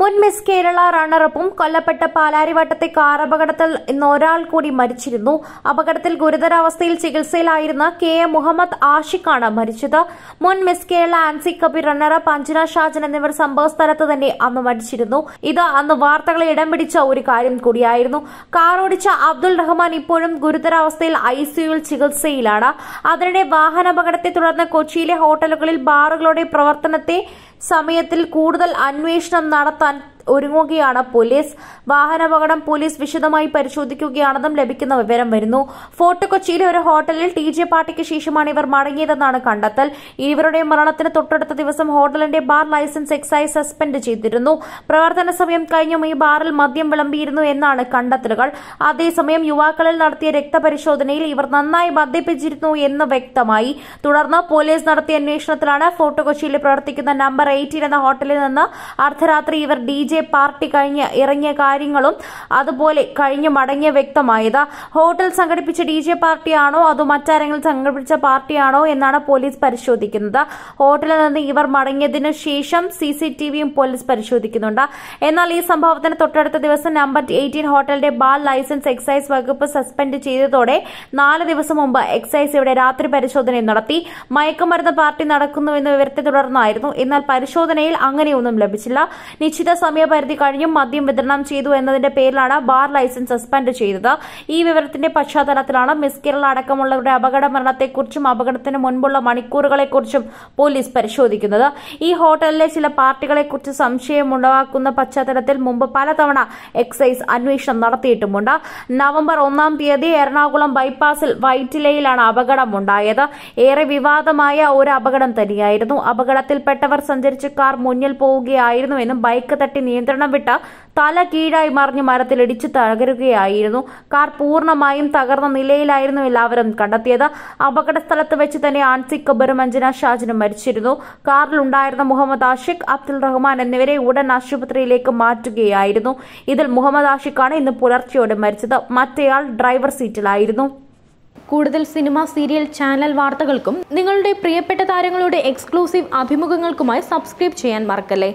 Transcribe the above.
മുൻ മിസ് കേരള റണ്ണറപ്പും കൊല്ലപ്പെട്ട പാലാരിവട്ടത്തെ കാർ അപകടത്തിൽ ഇന്ന് ഒരാൾ കൂടി മരിച്ചിരുന്നു അപകടത്തിൽ ഗുരുതരാവസ്ഥയിൽ ചികിത്സയിലായിരുന്ന കെ എ മുഹമ്മദ് ആഷിഖാണ് മരിച്ചത് മുൻ മിസ് കേരള ആൻസി കബീർ റണ്ണറപ്പ് അഞ്ജന ഷാജൻ എന്നിവർ സംഭവസ്ഥലത്ത് തന്നെ അന്ന് മരിച്ചിരുന്നു ഇത് അന്ന് വാർത്തകളെ ഇടം പിടിച്ച ഒരു കാര്യം കൂടിയായിരുന്നു കാർ ഓടിച്ച അബ്ദുൾ റഹ്മാൻ ഇപ്പോഴും ഗുരുതരാവസ്ഥയിൽ ഐസിയുവിൽ ചികിത്സയിലാണ് അതിനിടെ വാഹനാപകടത്തെ തുടർന്ന് കൊച്ചിയിലെ ഹോട്ടലുകളിൽ ബാറുകളുടെ പ്രവർത്തനത്തെ സമയത്തിൽ കൂടുതൽ അന്വേഷണം നടത്തും toàn ഒരുങ്ങുകയാണ് പോലീസ് വാഹനാപകടം പോലീസ് വിശദമായി പരിശോധിക്കുകയാണെന്നും ലഭിക്കുന്ന വിവരം വരുന്നു ഫോർട്ട് കൊച്ചിയിലെ ഒരു ഹോട്ടലിൽ ടി ജെ പാർട്ടിക്ക് ശേഷമാണ് ഇവർ മടങ്ങിയതെന്നാണ് കണ്ടെത്തൽ ഇവരുടെ മരണത്തിന് തൊട്ടടുത്ത ദിവസം ഹോട്ടലിന്റെ ബാർ ലൈസൻസ് എക്സൈസ് സസ്പെൻഡ് ചെയ്തിരുന്നു പ്രവർത്തന സമയം കഴിഞ്ഞും ഈ ബാറിൽ മദ്യം വിളമ്പിയിരുന്നു എന്നാണ് കണ്ടെത്തലുകൾ അതേസമയം യുവാക്കളിൽ നടത്തിയ രക്തപരിശോധനയിൽ ഇവർ നന്നായി മദ്യപ്പിച്ചിരുന്നു എന്ന് വ്യക്തമായി തുടർന്ന് പോലീസ് നടത്തിയ അന്വേഷണത്തിലാണ് ഫോർട്ട് കൊച്ചിയിൽ പ്രവർത്തിക്കുന്ന നമ്പർ എയ്റ്റീൻ എന്ന ഹോട്ടലിൽ നിന്ന് അർദ്ധരാത്രി ഇവർ ഡി ജെ പാർട്ടി കഴിഞ്ഞ് ഇറങ്ങിയ കാര്യങ്ങളും അതുപോലെ കഴിഞ്ഞ് മടങ്ങിയ വ്യക്തമായത് ഹോട്ടൽ സംഘടിപ്പിച്ച ഡി ജെ പാർട്ടിയാണോ അതോ മറ്റാരെങ്കിലും സംഘടിപ്പിച്ച പാർട്ടിയാണോ എന്നാണ് പോലീസ് പരിശോധിക്കുന്നത് ഹോട്ടലിൽ നിന്ന് ഇവർ മടങ്ങിയതിനു ശേഷം സി സി ടിവിയും പോലീസ് പരിശോധിക്കുന്നുണ്ട് എന്നാൽ ഈ സംഭവത്തിന് തൊട്ടടുത്ത ദിവസം നമ്പർ എയ്റ്റീൻ ഹോട്ടലിന്റെ ബാർ ലൈസൻസ് എക്സൈസ് വകുപ്പ് സസ്പെൻഡ് ചെയ്തതോടെ നാല് ദിവസം മുമ്പ് എക്സൈസ് ഇവിടെ രാത്രി പരിശോധനയും നടത്തി മയക്കുമരുന്ന് പാർട്ടി നടക്കുന്നുവെന്ന വിവരത്തെ തുടർന്നായിരുന്നു എന്നാൽ പരിശോധനയിൽ അങ്ങനെയൊന്നും ലഭിച്ചില്ല നിശ്ചിത സമയം സമയപരിധി കഴിഞ്ഞും മദ്യം വിതരണം ചെയ്തു എന്നതിന്റെ പേരിലാണ് ബാർ ലൈസൻസ് സസ്പെൻഡ് ചെയ്തത് ഈ വിവരത്തിന്റെ പശ്ചാത്തലത്തിലാണ് മിസ് കേരള അടക്കമുള്ളവരുടെ അപകട മരണത്തെക്കുറിച്ചും അപകടത്തിന് മുൻപുള്ള മണിക്കൂറുകളെക്കുറിച്ചും പോലീസ് പരിശോധിക്കുന്നത് ഈ ഹോട്ടലിലെ ചില പാർട്ടികളെക്കുറിച്ച് സംശയമുണ്ടാക്കുന്ന പശ്ചാത്തലത്തിൽ മുമ്പ് പലതവണ എക്സൈസ് അന്വേഷണം നടത്തിയിട്ടുമുണ്ട് നവംബർ ഒന്നാം തീയതി എറണാകുളം ബൈപ്പാസിൽ വൈറ്റിലയിലാണ് അപകടമുണ്ടായത് ഏറെ വിവാദമായ ഒരു അപകടം തന്നെയായിരുന്നു അപകടത്തിൽപ്പെട്ടവർ സഞ്ചരിച്ച കാർ മുന്നിൽ പോവുകയായിരുന്നുവെന്നും ബൈക്ക് തട്ടി നിയന്ത്രണം വിട്ട തല കീഴായി മറിഞ്ഞ് മരത്തിലിടിച്ച് തകരുകയായിരുന്നു കാർ പൂർണ്ണമായും തകർന്ന നിലയിലായിരുന്നു എല്ലാവരും കണ്ടെത്തിയത് അപകട സ്ഥലത്ത് വെച്ച് തന്നെ ആൻസി കബറും അഞ്ജന ഷാജിനും മരിച്ചിരുന്നു കാറിലുണ്ടായിരുന്ന മുഹമ്മദ് ആഷിഖ് അബ്ദുൾ റഹ്മാൻ എന്നിവരെ ഉടൻ ആശുപത്രിയിലേക്ക് മാറ്റുകയായിരുന്നു ഇതിൽ മുഹമ്മദ് ആഷിഖാണ് ഇന്ന് പുലർച്ചെയോടെ മരിച്ചത് മറ്റേയാൾ ഡ്രൈവർ സീറ്റിലായിരുന്നു കൂടുതൽ സിനിമ സീരിയൽ ചാനൽ വാർത്തകൾക്കും നിങ്ങളുടെ പ്രിയപ്പെട്ട താരങ്ങളുടെ എക്സ്ക്ലൂസീവ് അഭിമുഖങ്ങൾക്കുമായി സബ്സ്ക്രൈബ് ചെയ്യാൻ മറക്കല്ലേ